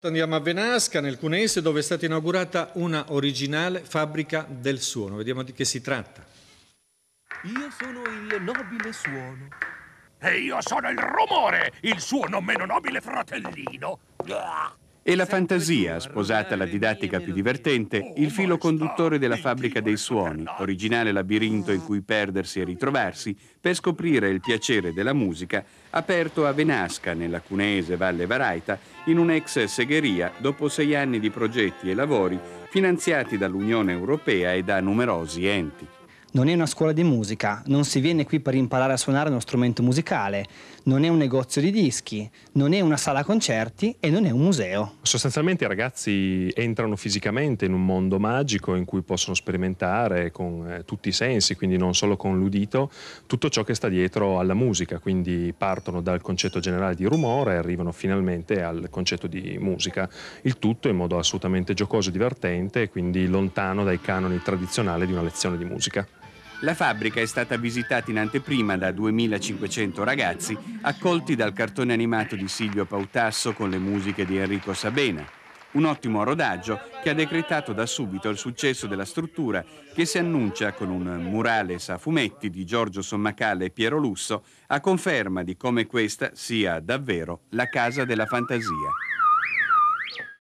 Andiamo a Venasca, nel Cuneese, dove è stata inaugurata una originale fabbrica del suono. Vediamo di che si tratta. Io sono il nobile suono. E io sono il rumore, il suo non meno nobile fratellino. E la fantasia, sposata alla didattica più divertente, il oh, filo conduttore della fabbrica dei suoni, originale labirinto in cui perdersi e ritrovarsi, per scoprire il piacere della musica, aperto a Venasca, nella cuneese Valle Varaita, in un'ex segheria, dopo sei anni di progetti e lavori finanziati dall'Unione Europea e da numerosi enti. Non è una scuola di musica, non si viene qui per imparare a suonare uno strumento musicale, non è un negozio di dischi, non è una sala concerti e non è un museo. Sostanzialmente i ragazzi entrano fisicamente in un mondo magico in cui possono sperimentare con eh, tutti i sensi, quindi non solo con l'udito, tutto ciò che sta dietro alla musica, quindi partono dal concetto generale di rumore e arrivano finalmente al concetto di musica, il tutto in modo assolutamente giocoso e divertente, quindi lontano dai canoni tradizionali di una lezione di musica. La fabbrica è stata visitata in anteprima da 2500 ragazzi accolti dal cartone animato di Silvio Pautasso con le musiche di Enrico Sabena. Un ottimo rodaggio che ha decretato da subito il successo della struttura che si annuncia con un murale a fumetti di Giorgio Sommacale e Piero Lusso a conferma di come questa sia davvero la casa della fantasia.